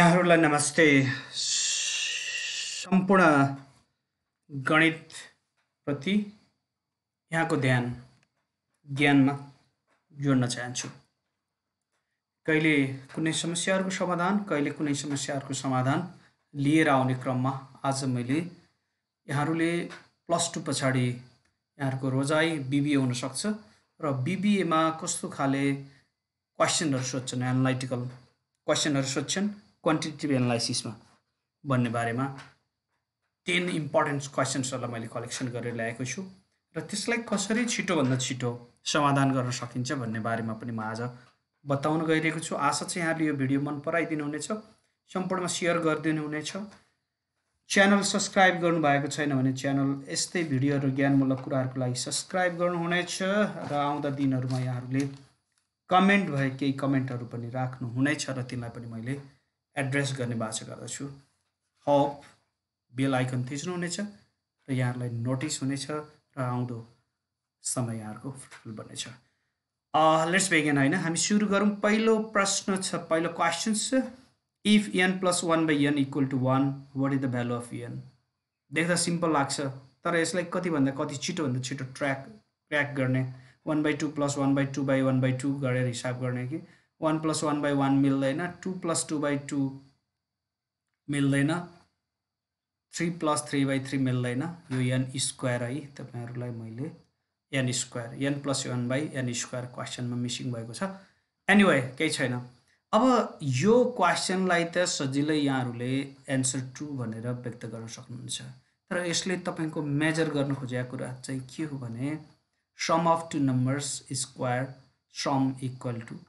यहाँहरूलाई नमस्ते सम्पूर्ण गणितप्रति यहाँको ध्यान ज्ञानमा जोड्न चाहन्छु कहिले कुनै समस्याहरूको समाधान कहिले कुनै समस्याहरूको समाधान लिएर आउने क्रममा आज मैले यहाँहरूले प्लस टू पछाडि यहाँहरूको रोजाइ बिबिए हुनसक्छ र बिबिएमा कस्तो खाले क्वेसनहरू सोध्छन् एनालाइटिकल क्वेसनहरू सोध्छन् क्वान्टिटेटिभ एनालाइसिसमा भन्ने बारेमा टेन इम्पोर्टेन्ट क्वेसन्सहरूलाई मैले कलेक्सन गरेर ल्याएको छु र त्यसलाई कसरी छिटोभन्दा छिटो समाधान गर्न सकिन्छ भन्ने बारेमा पनि म आज बताउन गइरहेको छु आशा चाहिँ यहाँले यो भिडियो मन पराइदिनु हुनेछ सम्पूर्णमा सेयर गरिदिनु हुनेछ च्यानल सब्सक्राइब गर्नुभएको छैन भने च्यानल यस्तै भिडियोहरू ज्ञानमूलक कुराहरूको लागि सब्सक्राइब गर्नुहुनेछ र आउँदा दिनहरूमा यहाँहरूले कमेन्ट भए केही कमेन्टहरू पनि राख्नुहुनेछ र त्यसलाई पनि मैले एड्रेस गर्ने बाचा गर्दछु हप बेल आइकन थिच्नुहुनेछ र यहाँहरूलाई नोटिस हुनेछ र आउँदो समय यहाँहरूको फुल बन्नेछ लेट्स uh, बिगिन होइन हामी सुरु गरौँ पहिलो प्रश्न छ पहिलो क्वेसन छ if n plus one by n equal to one what is the value of n देख्दा सिम्पल लाग्छ तर यसलाई कतिभन्दा कति छिटोभन्दा छिटो ट्र्याक ट्र्याक गर्ने one by two plus one by two by one by two गरेर हिसाब गर्ने कि one plus one by one मिल्दैन two plus two by two मिल्दैन three plus three by three मिल्दैन यो एन स्क्वायर है तपाईँहरूलाई मैले an square n plus one by n square क्वेसनमा मिसिङ भएको छ एनिवे केही छैन अब यो क्वेसनलाई त सजिलै यहाँहरूले एन्सर टू भनेर व्यक्त गर्न सक्नुहुन्छ तर यसले तपाईँको मेजर गर्न खोजेको कुरा चाहिँ के हो भने sum of two numbers square sum equal to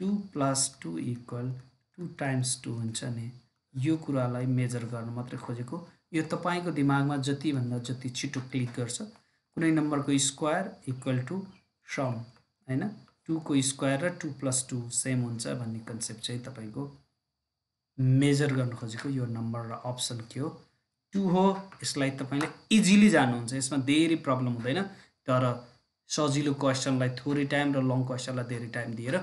two plus two equal to times two हुन्छ नि यो कुरालाई मेजर गर्न मात्रै खोजेको यो तपाईँको दिमागमा जतिभन्दा जति छिटो क्लिक गर्छ कुनै नम्बरको स्क्वायर इक्वल टु सम होइन टूको स्क्वायर र टू प्लस टू सेम हुन्छ भन्ने कन्सेप्ट चाहिँ तपाईँको मेजर गर्न खोजेको यो नम्बर र अप्सन के हो टु हो यसलाई तपाईँले इजिली जानुहुन्छ यसमा धेरै प्रब्लम हुँदैन तर सजिलो क्वेसनलाई थोरै टाइम र लङ क्वेसनलाई धेरै टाइम दिएर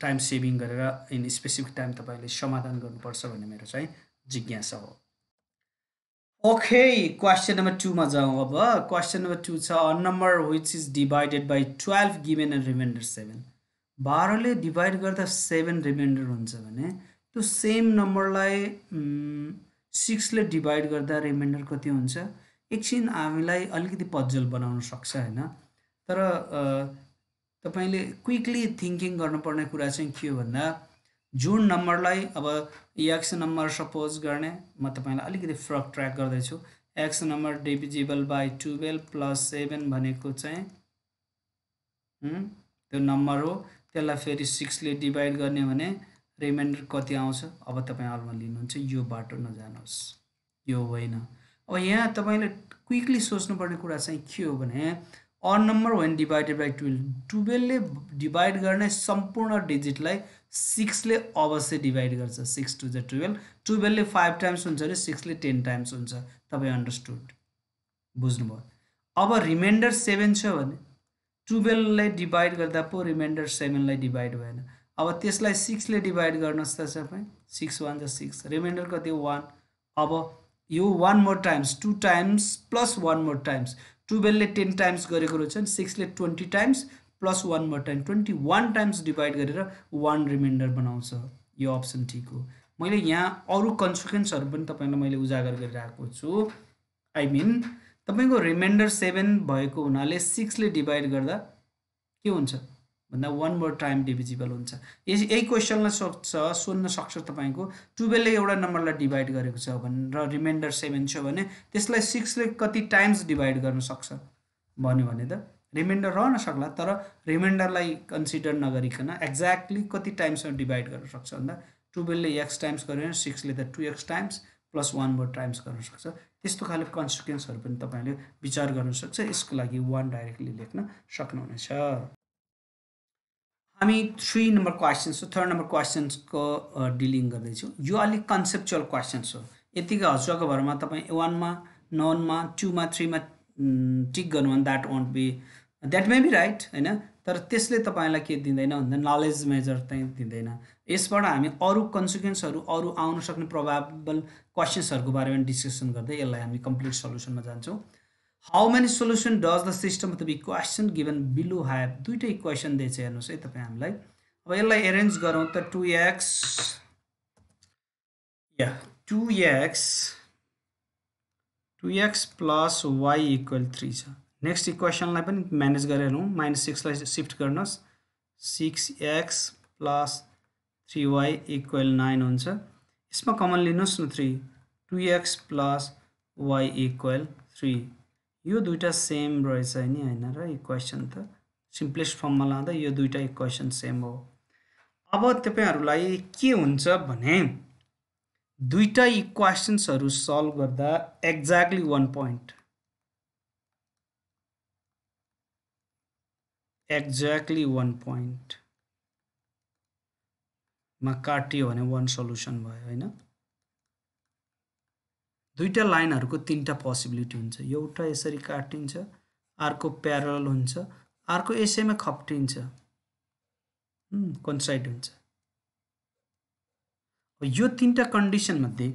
टाइम सेभिङ गरेर इन स्पेसिफिक टाइम तपाईँले समाधान गर्नुपर्छ भन्ने मेरो चाहिँ जिज्ञासा हो ओके क्वेसन नम्बर टूमा जाउँ अब क्वेसन नम्बर टू छ number which is divided by twelve given and remainder seven बाह्रले डिभाइड गर्दा सेभेन रिमाइन्डर हुन्छ भने त्यो सेम नम्बरलाई सिक्सले डिभाइड गर्दा रिमाइन्डर कति हुन्छ एकछिन हामीलाई अलिकति पजल बनाउन सक्छ होइन तर तपाईँले क्विकली थिङ्किङ गर्नुपर्ने कुरा चाहिँ के हो भन्दा जुन नम्बरलाई अब एक्स नम्बर सपोज गर्ने म तपाईँलाई अलिकति फरक ट्र्याक गर्दैछु x number divisible by twelve plus seven भनेको चाहिँ त्यो नम्बर हो त्यसलाई फेरि सिक्सले डिभाइड गर्ने भने रिमाइन्डर कति आउँछ अब तपाईँ अलमा लिनुहुन्छ यो बाटो नजानुहोस् यो होइन अब यहाँ तपाईँले क्विकली सोच्नुपर्ने कुरा चाहिँ के हो भने odd number one divided by twelve टुवेल्भले डिभाइड गर्ने सम्पूर्ण डिजिटलाई सिक्सले अवश्य डिभाइड गर्छ सिक्स टु ज टुवेल्भ टुवेल्भले फाइभ टाइम्स हुन्छ भने सिक्सले टेन टाइम्स हुन्छ तपाईँ अन्डरस्टुड बुझ्नुभयो अब रिमाइन्डर सेभेन छ भने टुवेल्भलाई डिभाइड गर्दा पो रिमाइन्डर सेभेनलाई डिभाइड भएन अब त्यसलाई सिक्सले डिभाइड गर्नुहोस् त तपाईँ सिक्स वान ज सिक्स रिमाइन्डर कति वान अब यो one more times two times plus one more times टुवेल्भले टेन टाइम्स गरेको रहेछ भने सिक्सले twenty times plus one more time twenty one times divide गरेर वान रिमाइन्डर बनाउँछ यो अप्सन ठिक हो मैले यहाँ अरू कन्सिक्वेन्सहरू पनि तपाईँलाई मैले उजागर गरिरहेको छु आई I मिन mean, तपाईँको रिमाइन्डर सेभेन भएको हुनाले सिक्सले डिभाइड गर्दा के हुन्छ भन्दा वान मोर टाइम डिभिजिबल हुन्छ यस यही क्वेसनलाई सोध्छ सोध्न सक्छ तपाईँको टुवेल्भले एउटा नम्बरलाई डिभाइड गरेको छ भने र रिमाइन्डर सेभेन छ भने त्यसलाई सिक्सले कति टाइम्स डिभाइड गर्न सक्छ भन्यो भने त रिमाइन्डर रहन सक्ला तर रिमाइन्डरलाई कन्सिडर नगरिकन एक्ज्याक्टली कति टाइम्समा डिभाइड गर्न सक्छ भन्दा टुवेल्भले एक्स टाइम्स गर्यो भने सिक्सले त two x times plus one more times गर्न सक्छ त्यस्तो खाले कन्सिक्वेन्सहरू पनि तपाईँले विचार गर्न सक्छ यसको लागि वान डाइरेक्टली लेख्न सक्नुहुनेछ हामी थ्री नम्बर क्वेसन्स हो थर्ड नम्बर क्वेसन्सको डिलिङ गर्दैछौँ यो अलिक कन्सेप्चुअल क्वेसन्स हो यतिकै हजुरको भरमा तपाईँ वानमा ननमा टूमा थ्रीमा टिक गर्नु भने that won't be that may be right होइन तर त्यसले तपाईँलाई के दिँदैन भन्दा नलेज मेजर चाहिँ दिँदैन यसबाट हामी अरू कन्सिक्वेन्सहरू अरू आउन सक्ने प्रभावल क्वेसन्सहरूको बारेमा डिस्कसन गर्दै यसलाई हामी कम्प्लिट सल्युसनमा जान्छौँ how many solution does the system of the equation given below have दुइटै इक्वेसन दिएछ हेर्नुहोस् है तपाईँ हामीलाई अब यसलाई एरेन्ज गरौँ त टु एक्स या two x two x plus y equal three छ नेक्स्ट इक्वेसनलाई पनि म्यानेज गरेर हेरौँ माइनस सिक्सलाई सिफ्ट गर्नुहोस् six x plus three y equal nine हुन्छ यसमा कमन लिनुहोस् न three two x plus y equal three यो दुइटा सेम रहेछ नि होइन र इक्वेसन त सिम्पलेस्ट फर्ममा लाँदा यो दुइटा इक्वेसन सेम हो अब तपाईँहरूलाई के हुन्छ भने दुईटा इक्वेसन्सहरू सल्भ गर्दा exactly one point exactly one पोइन्टमा काटियो भने वान सल्युसन भयो होइन दुईवटा लाइनहरूको तिनवटा पोसिबिलिटी हुन्छ एउटा यसरी काटिन्छ अर्को प्यारल हुन्छ अर्को यसैमा खप्टिन्छ कन्साइड हुन्छ यो तिनवटा कन्डिसनमध्ये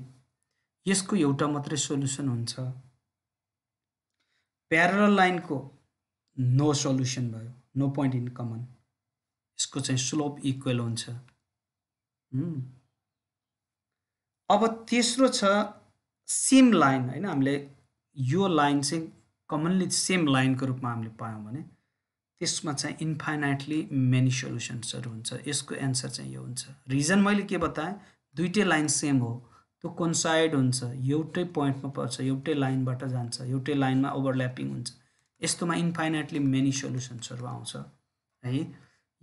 यसको एउटा मात्रै सोल्युसन हुन्छ प्यारल लाइनको नो सल्युसन भयो नो पोइन्ट इन कमन यसको चाहिँ स्लोप इक्वेल हुन्छ अब तेस्रो छ सेम लाइन होइन हामीले यो लाइन चाहिँ कमनली सेम लाइनको रूपमा हामीले पायौँ भने त्यसमा चाहिँ इन्फाइनाइटली मेनी सोल्युसन्सहरू हुन्छ यसको एन्सर चाहिँ यो हुन्छ रिजन मैले के बताएँ दुइटै लाइन सेम हो त्यो साइड हुन्छ एउटै पोइन्टमा पर्छ एउटै लाइनबाट जान्छ एउटै लाइनमा ओभरल्यापिङ हुन्छ यस्तोमा इन्फाइनाइटली मेनी सोल्युसन्सहरू आउँछ है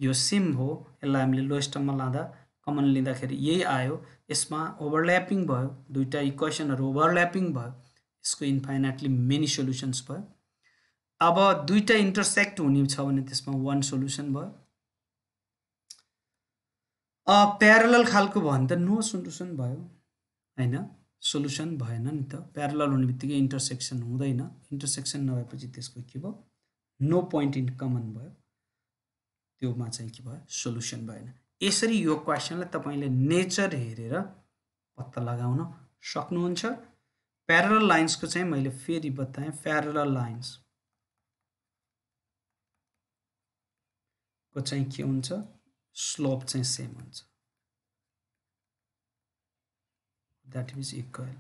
यो सेम हो यसलाई हामीले लोएस्टममा लाँदा कमन लिँदाखेरि यही आयो यसमा ओभरल्यापिङ भयो दुईवटा इक्वेसनहरू ओभरल्यापिङ भयो यसको इन्फाइनाइटली मेनी सोल्युसन्स भयो अब दुईवटा इन्टरसेक्ट हुने छ भने त्यसमा वान सोल्युसन भयो प्यारल खालको भयो भने त नो सोल्युसन भयो होइन सोल्युसन भएन नि त प्यारल हुने बित्तिकै इन्टरसेक्सन हुँदैन इन्टरसेक्सन नभएपछि त्यसको के भयो नो पोइन्ट इन कमन भयो त्योमा चाहिँ के भयो सोल्युसन भएन यसरी यो क्वेसनलाई तपाईँले नेचर हेरेर पत्ता लगाउन सक्नुहुन्छ प्यारल लाइन्सको चाहिँ मैले फेरि बताएँ प्यारल लाइन्स को चाहिँ के हुन्छ स्लोप चाहिँ सेम हुन्छ द्याट मिन्स इक्वल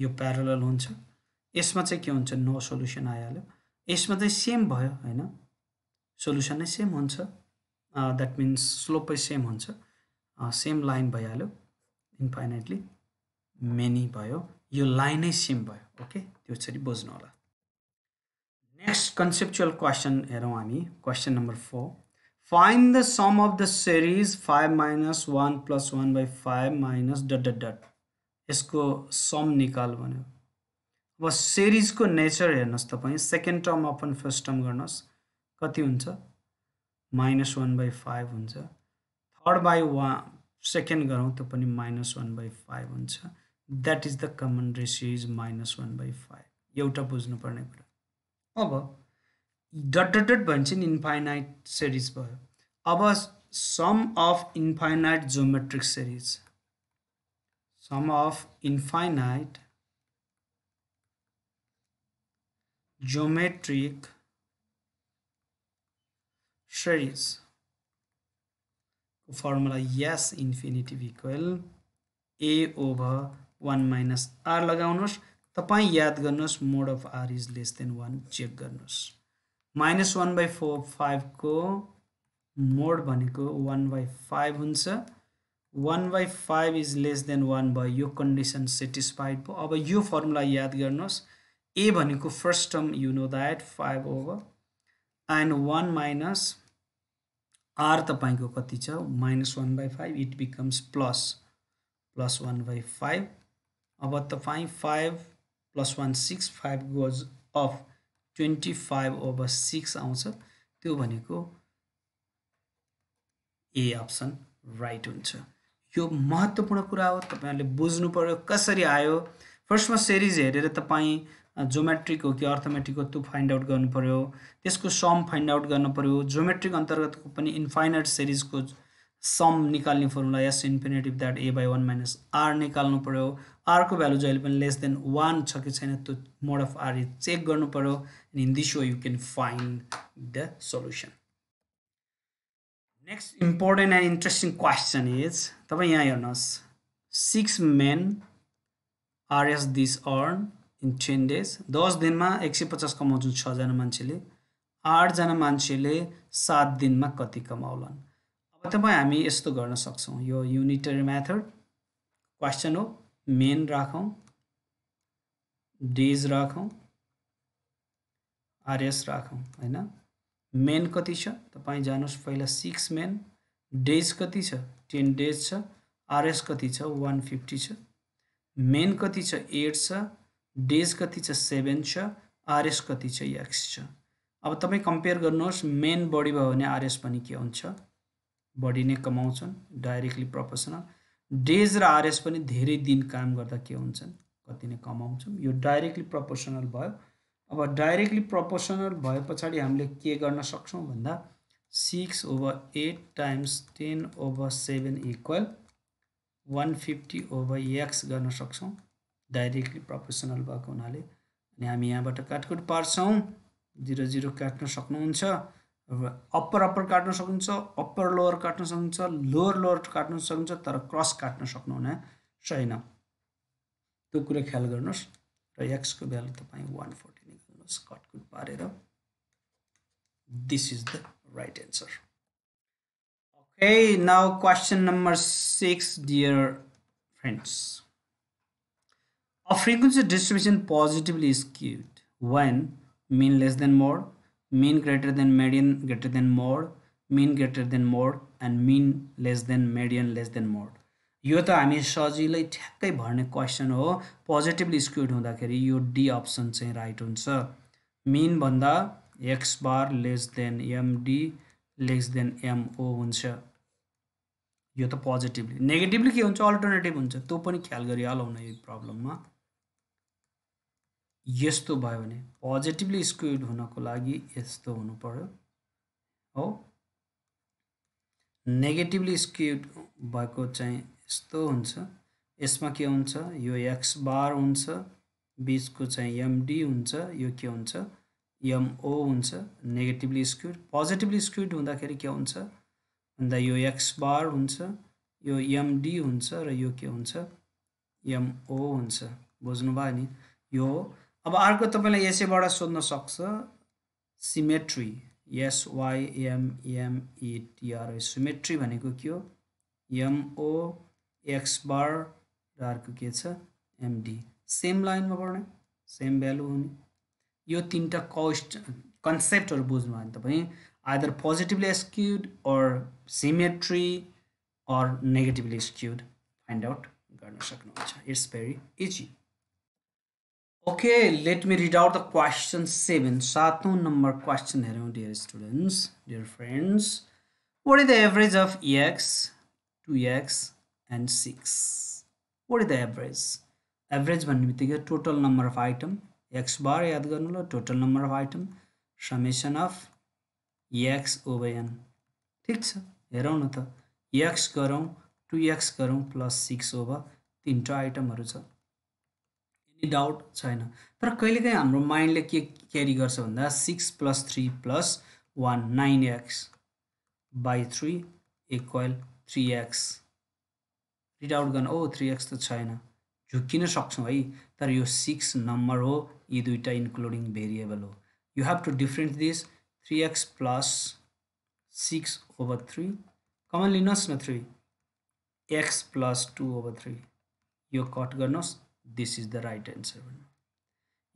यो प्यारल हुन्छ यसमा चाहिँ के हुन्छ नो सोल्युसन आइहाल्यो यसमा चाहिँ सेम भयो होइन सोल्युसन नै सेम हुन्छ द्याट मिन्स स्लोपै सेम हुन्छ सेम लाइन भइहाल्यो इन्फाइनाइटली मेनी भयो यो लाइनै सेम भयो ओके त्यो यसरी बुझ्नु होला नेक्स्ट कन्सेप्चुअल क्वेसन हेरौँ हामी question number four find the sum of the series five minus one plus one by five minus dot dot dot यसको सम निकाल भन्यो अब सेरिजको नेचर हेर्नुहोस् तपाईँ second term upon first term गर्नुहोस् कति हुन्छ माइनस वान बाई फाइभ हुन्छ थर्ड बाई वा सेकेन्ड गरौँ त्यो पनि माइनस वान बाई फाइभ हुन्छ that is the common ratio is minus one by five एउटा बुझ्नुपर्ने कुरा अब डट डट डट भन्छ नि इन्फाइनाइट सिरिज भयो अब sum of infinite geometric series sum of infinite geometric series को formula S infinitive equal a over one minus r लगाउनुहोस् तपाईँ याद गर्नुहोस् mod of r is less than one check गर्नुहोस् माइनस वान बाई फोर फाइभको mod भनेको one by five हुन्छ one by five is less than one भयो यो कन्डिसन सेटिस्फाइड भयो अब यो फर्मुला याद गर्नुहोस् ए भनेको first term you know that five over and one minus r तपाईँको कति छ minus one by five it becomes plus plus one by five अब तपाईँ five plus one six five goes off twenty five over six आउँछ त्यो भनेको ए option right हुन्छ यो महत्त्वपूर्ण कुरा हो तपाईँहरूले बुझ्नु पऱ्यो कसरी आयो फर्स्टमा सिरिज हेरेर तपाईँ जोमेट्रिक हो कि अर्थमेट्रिक हो त्यो फाइन्ड आउट गर्नु पऱ्यो त्यसको सम फाइन्ड आउट गर्नु पऱ्यो जोमेट्रिक अन्तर्गतको पनि इन्फाइनाइट सिरिजको सम निकाल्ने formula S infinitive that a by one minus r निकाल्नु पऱ्यो आरको भ्यालु जहिले पनि लेस देन वान छ कि छैन त्यो मोड अफ आर चेक गर्नु पऱ्यो and in this way you can find the solution next important and interesting question is तपाईँ यहाँ हेर्नुहोस् six men R S this earn in ten days दस दिनमा एक सय पचास कमाउँछ छजना मान्छेले आठजना मान्छेले सात दिनमा कति कमाउलान् अब तपाईँ हामी यस्तो गर्न सक्छौँ यो युनिटरी मेथड क्वेसन हो मेन राखौँ डेज राखौँ आरएस राखौँ होइन मेन कति छ तपाईँ जानुहोस् पहिला सिक्स मेन डेज कति छ टेन डेज छ आरएस कति छ वान फिफ्टी छ मेन कति छ एट छ डेज कति छ सेभेन छ आरएस कति छ एक्स छ अब तपाईँ कम्पेयर गर्नुहोस् मेन बडी भयो भने आरएस पनि के हुन्छ बडी नै कमाउँछन् डाइरेक्टली प्रोफेसनल डेज र आरएस पनि धेरै दिन काम गर्दा के हुन्छन् कति नै कमाउँछौँ यो डाइरेक्टली प्रपोर्सनल भयो अब डाइरेक्टली प्रपोसनल भए पछाडि हामीले के गर्न सक्छौँ भन्दा six over eight times ten over seven equal one fifty over x गर्न सक्छौँ डाइरेक्टली प्रोफेसनल भएको हुनाले अनि हामी यहाँबाट काटकुट पार्छौँ जिरो जिरो काट्न सक्नुहुन्छ अप्पर अप्पर काट्न सक्नुहुन्छ अप्पर लोवर काट्न सक्नुहुन्छ लोवर लोवर काट्न सक्नुहुन्छ तर क्रस काट्न सक्नुहुन छैन त्यो कुरा ख्याल गर्नुहोस् र एक्सको भ्यालु तपाईँ वान फोर्टी निकाल्नुहोस् कटकुट पारेर this is the right answer okay now question number six dear friends A frequency distribution positively skewed when mean less than mode, mean greater than median greater than mode, mean greater than mode and mean less than median less than mode. यो त हामी सजिलै ठ्याक्कै भर्ने question हो positively skewed हुँदाखेरि यो D option चाहिँ राइट हुन्छ मिनभन्दा x bar less than MD less than MO हुन्छ यो त पोजिटिभली नेगेटिभली के हुन्छ अल्टरनेटिभ हुन्छ त्यो पनि ख्याल गरिहालौँ न यो प्रब्लममा यस्तो भयो भने पोजिटिभली स्क्युड हुनको लागि यस्तो हुनु पऱ्यो हो नेगेटिभली स्क्युड भएको चाहिँ यस्तो हुन्छ यसमा के हुन्छ यो एक्स बार हुन्छ बिचको चाहिँ एमडी हुन्छ यो के हुन्छ एमओ हुन्छ नेगेटिभली स्क्युड पोजिटिभली स्क्युड हुँदाखेरि के हुन्छ भन्दा यो एक्स बार हुन्छ यो एमडी हुन्छ र यो के हुन्छ एमओ हुन्छ बुझ्नुभयो नि यो अब अर्को तपाईँलाई यसैबाट सोध्न सक्छ सिमेट्री एसवाइएमएमइटिआर सिमेट्री भनेको के हो एमओ एक्सबार र अर्को के छ एमडी सेम लाइनमा पढ्ने सेम भ्यालु हुने यो तिनवटा कस्ट कन्सेप्टहरू बुझ्नु भयो भने तपाईँ either positively skewed or symmetry or negatively skewed find out गर्न सक्नुहुन्छ it's very easy Okay, let me read out the question 7. Satun number question here, dear students, dear friends. What is the average of EX, 2X and 6? What is the average? Average the total number of item. X bar याद total number of item. Summation of EX over N. ठीक छ हेरौँ न त EX गरौँ 2X गरौँ 6 over. Over item आइटमहरू doubt छैन तर कहिलेकाहीँ हाम्रो माइन्डले के क्यारी गर्छ भन्दा six plus three plus one nine x by three equal three x read out गर्न ओ थ्री एक्स त छैन झुक्किन सक्छौँ है तर यो सिक्स नम्बर हो यी दुईवटा इन्क्लुडिङ भेरिएबल हो you have to different this three x plus six over three common लिनुहोस् न three x plus two over three यो कट गर्नुहोस् this is the right answer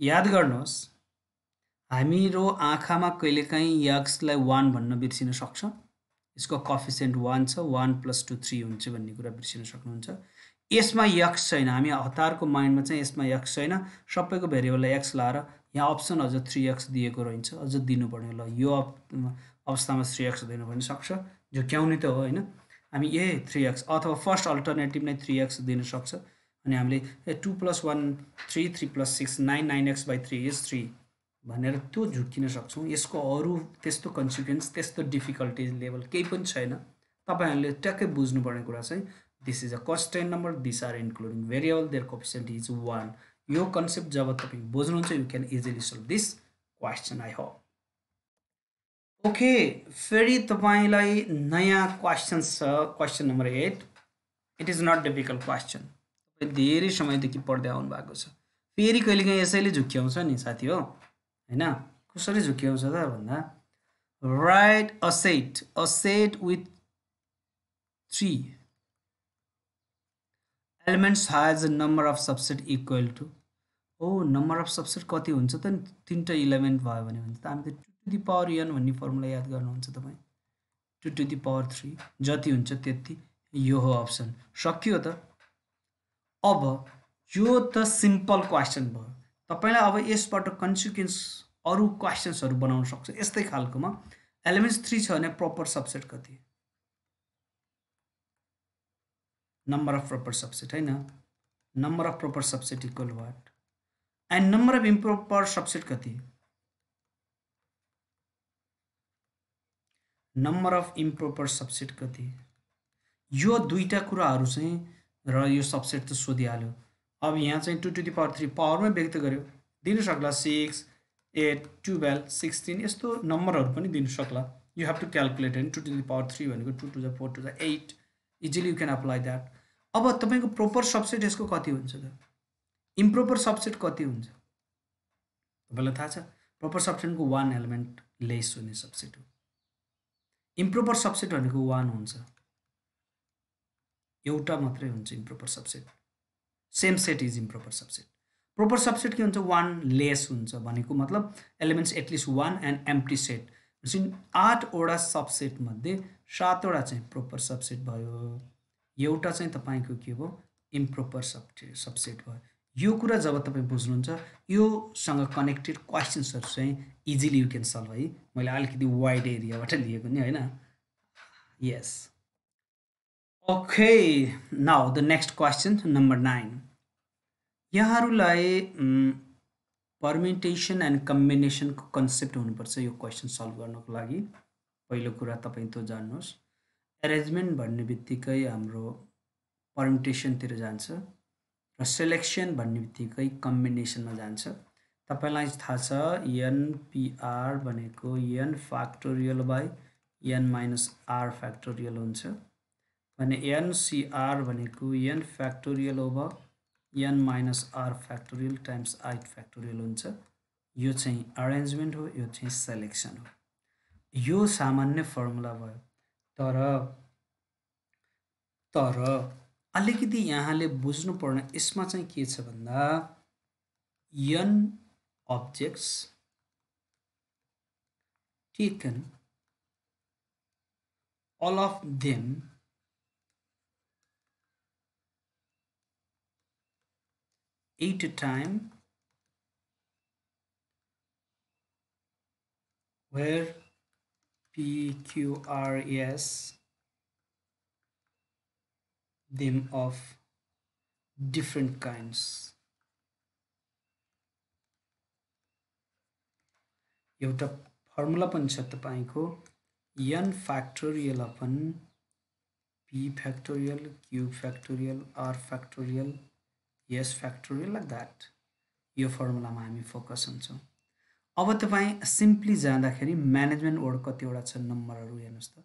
याद गर्नुहोस् हामीहरू आँखामा कहिलेकाहीँ यक्सलाई वान भन्न बिर्सिन सक्छौँ यसको कफिसेन्ट वान छ वान प्लस टू थ्री हुन्छ भन्ने कुरा बिर्सिन सक्नुहुन्छ यसमा यक्स छैन हामी हतारको माइन्डमा चाहिँ यसमा यक्स छैन सबैको भेरिएबललाई यक्स लाएर यहाँ अप्सन अझ थ्री यक्स दिएको रहन्छ अझ दिनुपर्ने ल यो अवस्थामा थ्री एक्स दिनु पनि सक्छ झुक्याउने त हो होइन हामी ए थ्री एक्स अथवा फर्स्ट अल्टरनेटिभ नै थ्री एक्स दिन सक्छ अनि हामीले two plus one three three plus six nine nine x by three is three भनेर त्यो झुक्किन सक्छौँ यसको अरू त्यस्तो कन्सिक्वेन्स त्यस्तो डिफिकल्टी लेभल केही पनि छैन तपाईँहरूले ट्याक्कै बुझ्नुपर्ने कुरा चाहिँ this is a constant number this are including variable their coefficient is one यो कन्सेप्ट जब तपाईँ बुझ्नुहुन्छ you can easily solve this question I hope okay फेरि तपाईँलाई नयाँ क्वेसन छ question number eight it is not difficult question धेरै समयदेखि पढ्दै आउनु भएको छ फेरि कहिलेकाहीँ यसैले झुक्क्याउँछ नि साथी हो होइन कसरी झुक्क्याउँछ त भन्दा right a set a set with three elements has number of subset equal to oh number of subset कति हुन्छ त नि तिनवटा इलेमेन्ट भयो भने त हामीले त two to the power n भन्ने फर्मुला याद गर्नुहुन्छ तपाईँ two to the power three जति हुन्छ त्यति यो हो अप्सन सकियो त अब यो त सिम्पल क्वेसन भयो तपाईँलाई अब यसबाट कन्सिक्वेन्स अरू क्वेसन्सहरू बनाउन सक्छ यस्तै खालकोमा एलिमेन्ट्स थ्री छ भने प्रपर सब्सेट कति नम्बर अफ प्रपर सब्सेट होइन number of proper subset equal what and number of improper subset कति नम्बर अफ इम्प्रोपर सब्सेट कति यो दुईवटा कुराहरू चाहिँ र यो सबसेट त सोधिहाल्यो अब यहाँ चाहिँ two to the power three पावरमै व्यक्त गर्यो दिनु सक्ला सिक्स एट टुवेल्भ सिक्सटिन यस्तो नम्बरहरू पनि दिनु सक्ला यु हेभ टु क्यालकुलेट होइन two to the power three भनेको टु टु जा four two the eight easily you can apply that अब तपाईँको प्रोपर सबसेट यसको कति हुन्छ त इम्प्रोपर सबसेट कति हुन्छ तपाईँलाई थाहा छ प्रोपर सबसेटको वान एलिमेन्ट लेस हुने सबसेट हो इम्प्रोपर सबसेट भनेको वान हुन्छ एउटा मात्रै हुन्छ improper subset same set is improper subset proper subset के हुन्छ वान लेस हुन्छ भनेको मतलब elements at least one and empty set आठवटा सबसेटमध्ये सातवटा चाहिँ प्रोपर सबसेट भयो एउटा चाहिँ तपाईँको के भयो इम्प्रोपर सब सबसेट भयो यो कुरा जब तपाईँ बुझ्नुहुन्छ योसँग कनेक्टेड क्वेसन्सहरू चाहिँ इजिली यु क्यान सल्भ है मैले अलिकति वाइड एरियाबाट लिएको नि होइन यस Okay, now the next question, number nine. यहाँहरूलाई पर्मिटेसन एन्ड कम्बिनेसनको कन्सेप्ट हुनुपर्छ यो क्वेसन सल्भ गर्नको लागि पहिलो कुरा तपाईँ त्यो जान्नुहोस् एरेन्जमेन्ट भन्ने बित्तिकै हाम्रो पर्मिटेसनतिर जान्छ र सेलेक्सन भन्ने बित्तिकै कम्बिनेसनमा जान्छ तपाईँलाई थाहा छ एनपिआर भनेको N factorial by N minus R factorial हुन्छ भने एनसिआर भनेको N factorial over N minus R factorial times I factorial हुन्छ यो चाहिँ अरेन्जमेन्ट हो यो चाहिँ सेलेक्सन हो यो सामान्य फर्मुला भयो तर तर अलिकति यहाँले बुझ्नुपर्ने यसमा चाहिँ के छ भन्दा N objects taken all of them 8 time where PQRS them of different kinds एउटा फर्मुला पनि छ तपाईँको N factorial upon P factorial cube factorial R factorial S factorial like that यो फर्मुलामा हामी फोकस हुन्छौँ अब तपाईँ सिम्पली जाँदाखेरि म्यानेजमेन्ट वर्ड कतिवटा छ नम्बरहरू हेर्नुहोस् त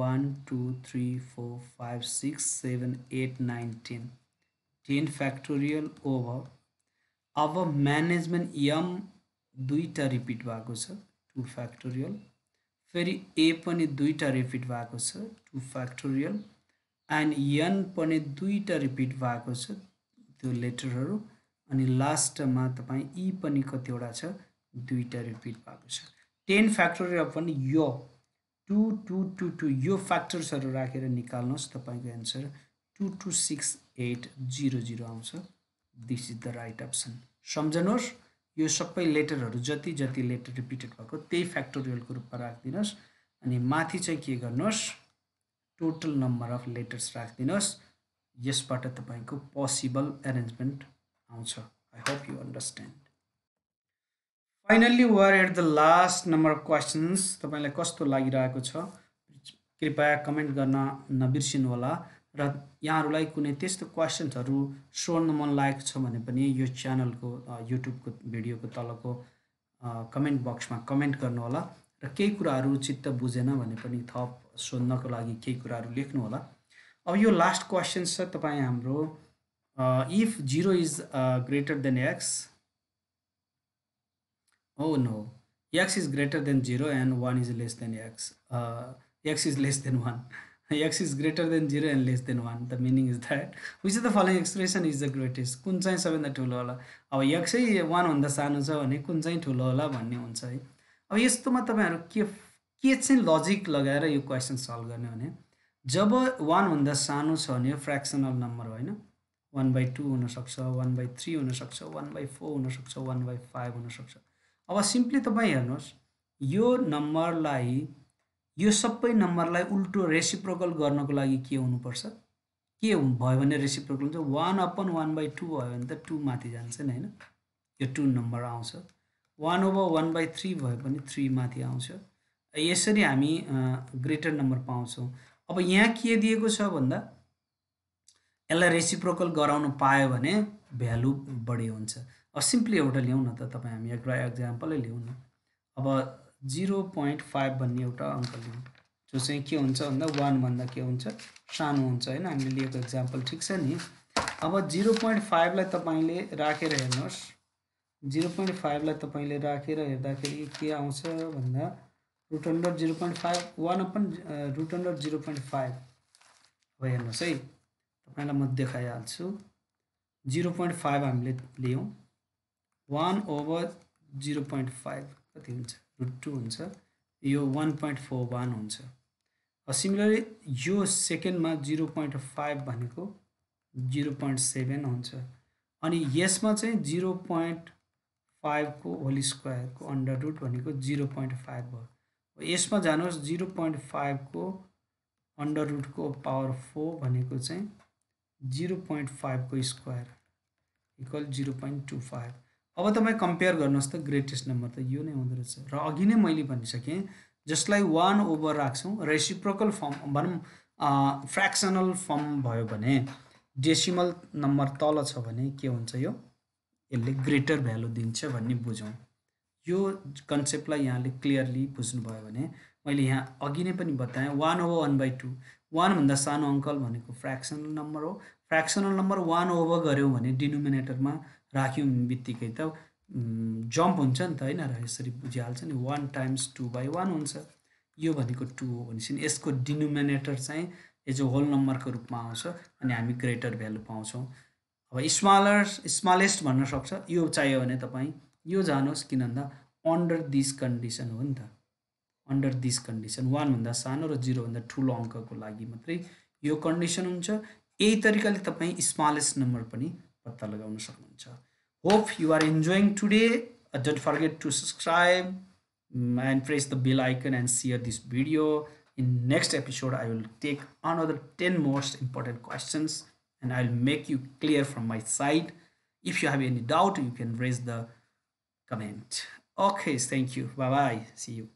one two three four five six seven eight nine ten ten factorial over अब म्यानेजमेन्ट यम दुईवटा रिपिट भएको छ टु फ्याक्टोरियल फेरि ए पनि दुईवटा रिपिट भएको छ टु फ्याक्टोरियल एन्ड यन पनि दुईवटा रिपिट भएको छ त्यो लेटरहरू अनि लास्टमा तपाईँ ई पनि कतिवटा छ दुईवटा रिपिट भएको छ टेन फ्याक्टोरियल पनि यो टु टु टु टू यो फ्याक्टर्सहरू राखेर निकाल्नुहोस् तपाईँको answer to two six eight zero zero आउँछ this is the right option सम्झनुहोस् यो सबै लेटरहरू जति जति लेटर रिपिटेड भएको त्यही फ्याक्टोरियलको रूपमा राखिदिनुहोस् अनि माथि चाहिँ के गर्नुहोस् टोटल नम्बर अफ लेटर्स राखिदिनुहोस् यसबाट तपाईँको पोसिबल एरेन्जमेन्ट आउँछ I hope you understand finally we're at the last number of questions तपाईँलाई कस्तो लागिरहेको छ कृपया कमेन्ट गर्न नबिर्सिनुहोला र यहाँहरूलाई कुनै त्यस्तो क्वेसन्सहरू सोध्न मन लागेको छ भने पनि यो च्यानलको युट्युबको भिडियोको तलको कमेन्ट बक्समा कमेन्ट गर्नुहोला र केही कुराहरू चित्त बुझेन भने पनि थप सोध्नको लागि केही कुराहरू लेख्नुहोला अब यो लास्ट क्वेसन छ तपाईँ हाम्रो if zero is greater than X oh no X is greater than zero and one is less than X X is less than one X is greater than zero and less than one the meaning is that which is the following expression is the greatest कुन चाहिँ सबैभन्दा ठुलो होला अब एक्सै वानभन्दा सानो छ भने कुन चाहिँ ठुलो होला भन्ने हुन्छ है अब यस्तोमा तपाईँहरू के के चाहिँ लजिक लगाएर यो क्वेसन सल्भ गर्ने भने जब वानभन्दा सानो छ भने फ्रेक्सनल नम्बर होइन वान बाई टू हुनसक्छ वान बाई थ्री हुनसक्छ वान बाई फोर हुनसक्छ वान बाई फाइभ हुनसक्छ अब सिम्पली तपाईँ हेर्नुहोस् यो नम्बरलाई यो सबै नम्बरलाई उल्टो रेसिप्रोकल गर्नको लागि के हुनुपर्छ के भयो भने रेसिप्रोकल हुन्छ one upon one by two भयो भने त टू माथि जान्छ नि होइन यो टू नम्बर आउँछ one over one by three भयो भने थ्री माथि आउँछ यसरी हामी ग्रेटर नम्बर पाउँछौँ अब यहाँ के दिएको छ भन्दा यसलाई रेसिप्रोकल गराउनु पायो भने भ्यालु बढी हुन्छ अब सिम्पली एउटा ल्याउँ न त तपाईँ हामी एउटा एक्जाम्पलै ल्याउँ न अब जिरो पोइन्ट फाइभ भन्ने एउटा अङ्क लिउँ जो चाहिँ के हुन्छ भन्दा वानभन्दा के हुन्छ सानो हुन्छ होइन हामीले लिएको एक्जाम्पल ठिक छ नि अब जिरो पोइन्ट फाइभलाई तपाईँले राखेर हेर्नुहोस् जिरो पोइन्ट फाइभलाई तपाईँले राखेर हेर्दाखेरि के आउँछ भन्दा root under zero point five one upon root under zero point five अब हेर्नुहोस् है तपाईँलाई म देखाइहाल्छु जिरो पोइन्ट फाइभ हामीले लियौँ one over zero point five कति हुन्छ रुट टू हुन्छ यो वान पोइन्ट फोर वान हुन्छ सिमिलरली यो सेकेन्डमा जिरो पोइन्ट फाइभ भनेको जिरो पोइन्ट सेभेन हुन्छ अनि यसमा चाहिँ जिरो पोइन्ट फाइभको होल स्क्वायरको अन्डर रुट भनेको जिरो पोइन्ट फाइभ भयो यसमा जानुहोस् जिरो पोइन्ट फाइभको अन्डर रुटको पावर फोर भनेको चाहिँ जिरो पोइन्ट फाइभको square equal zero point two five अब तपाईँ कम्पेयर गर्नुहोस् त ग्रेटेस्ट नम्बर त यो नै हुँदो रहेछ र अघि नै मैले भनिसकेँ जसलाई वान ओभर राख्छौँ रेसिप्रोकल फर्म भनौँ फ्रेक्सनल फर्म भयो भने डेसिमल नम्बर तल छ भने के हुन्छ यो यसले ग्रेटर भ्यालु दिन्छ भन्ने बुझौँ यो कन्सेप्टलाई यहाँले क्लियरली बुझ्नुभयो भने मैले यहाँ अघि नै पनि बताएँ one over one by two वानभन्दा सानो अङ्कल भनेको फ्रेक्सनल नम्बर हो फ्रेक्सनल नम्बर वान ओभर गऱ्यौँ भने डिनोमिनेटरमा राख्यौँ बित्तिकै त जम्प हुन्छ नि त होइन र यसरी बुझिहाल्छ नि one times two by one हुन्छ यो भनेको टू हो भनेपछि यसको डिनोमिनेटर चाहिँ एज अ होल नम्बरको रूपमा आउँछ अनि हामी ग्रेटर भ्यालु पाउँछौँ अब स्मालर स्मलेस्ट भन्न सक्छ यो चाहियो भने तपाईँ यो जानुहोस् किन भन्दा अन्डर दिस कन्डिसन हो नि त अन्डर दिस कन्डिसन वानभन्दा सानो र जिरोभन्दा ठुलो अङ्कको लागि मात्रै यो कन्डिसन हुन्छ यही तरिकाले तपाईँ स्मालेस्ट नम्बर पनि पत्ता लगाउन सक्नुहुन्छ hope you are enjoying today don't forget to subscribe and press the bell icon and share this video in next episode I will take another ten most important questions and I will make you clear from my side if you have any doubt you can raise the comment. Okay, thank you. Bye bye. See you.